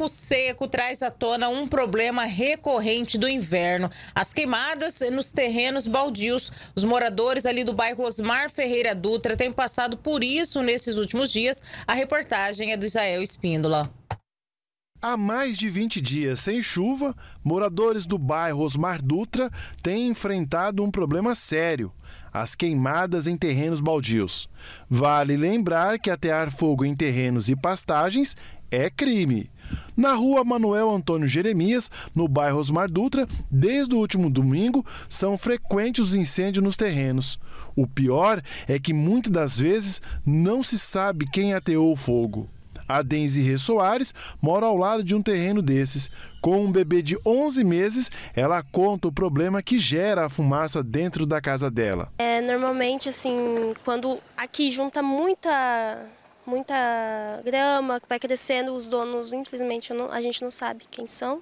tempo seco traz à tona um problema recorrente do inverno: as queimadas nos terrenos baldios. Os moradores ali do bairro Osmar Ferreira Dutra têm passado por isso nesses últimos dias. A reportagem é do Israel Espíndola. Há mais de 20 dias sem chuva, moradores do bairro Osmar Dutra têm enfrentado um problema sério: as queimadas em terrenos baldios. Vale lembrar que atear fogo em terrenos e pastagens é crime. Na rua Manuel Antônio Jeremias, no bairro Osmar Dutra, desde o último domingo, são frequentes os incêndios nos terrenos. O pior é que muitas das vezes não se sabe quem ateou o fogo. A Denzi Soares mora ao lado de um terreno desses. Com um bebê de 11 meses, ela conta o problema que gera a fumaça dentro da casa dela. É, normalmente, assim, quando aqui junta muita muita grama que vai crescendo, os donos, infelizmente, não, a gente não sabe quem são.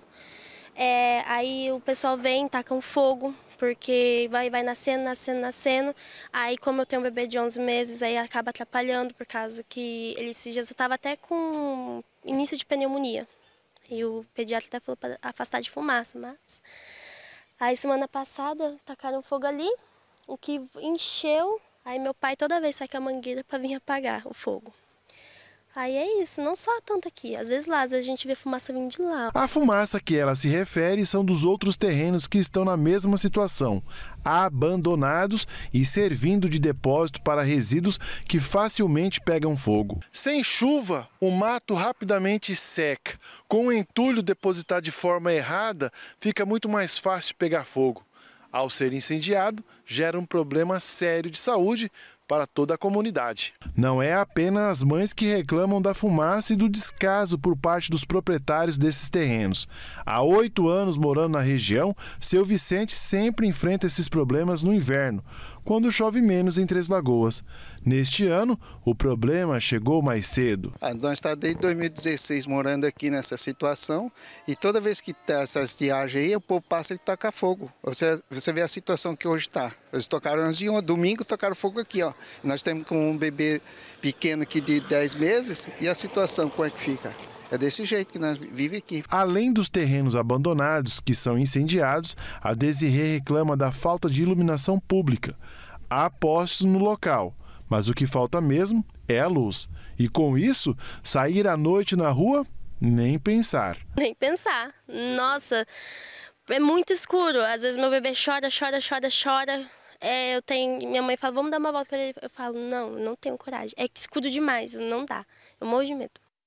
É, aí o pessoal vem, taca um fogo porque vai, vai nascendo, nascendo, nascendo. Aí, como eu tenho um bebê de 11 meses, aí acaba atrapalhando, por causa que ele se já estava até com início de pneumonia. E o pediatra até falou para afastar de fumaça, mas... Aí, semana passada, tacaram fogo ali, o que encheu. Aí, meu pai toda vez sai com a mangueira para vir apagar o fogo. Aí é isso, não só tanto aqui. Às vezes lá, às vezes a gente vê fumaça vindo de lá. A fumaça que ela se refere são dos outros terrenos que estão na mesma situação, abandonados e servindo de depósito para resíduos que facilmente pegam fogo. Sem chuva, o mato rapidamente seca. Com o entulho depositado de forma errada, fica muito mais fácil pegar fogo. Ao ser incendiado, gera um problema sério de saúde, para toda a comunidade. Não é apenas as mães que reclamam da fumaça e do descaso por parte dos proprietários desses terrenos. Há oito anos morando na região, seu Vicente sempre enfrenta esses problemas no inverno, quando chove menos em Três Lagoas. Neste ano, o problema chegou mais cedo. Ah, nós estamos desde 2016 morando aqui nessa situação e toda vez que está essa estiagem aí, o povo passa e taca fogo. Você, você vê a situação que hoje está. Eles tocaram antes de um domingo, tocaram fogo aqui, ó. Nós temos com um bebê pequeno aqui de 10 meses e a situação como é que fica? É desse jeito que nós vivemos aqui. Além dos terrenos abandonados que são incendiados, a Desirê reclama da falta de iluminação pública. Há postes no local, mas o que falta mesmo é a luz. E com isso, sair à noite na rua, nem pensar. Nem pensar. Nossa, é muito escuro. Às vezes meu bebê chora, chora, chora, chora. É, eu tenho, minha mãe fala, vamos dar uma volta para ele. Eu falo, não, não tenho coragem. É escuro demais, não dá. Eu morro de medo.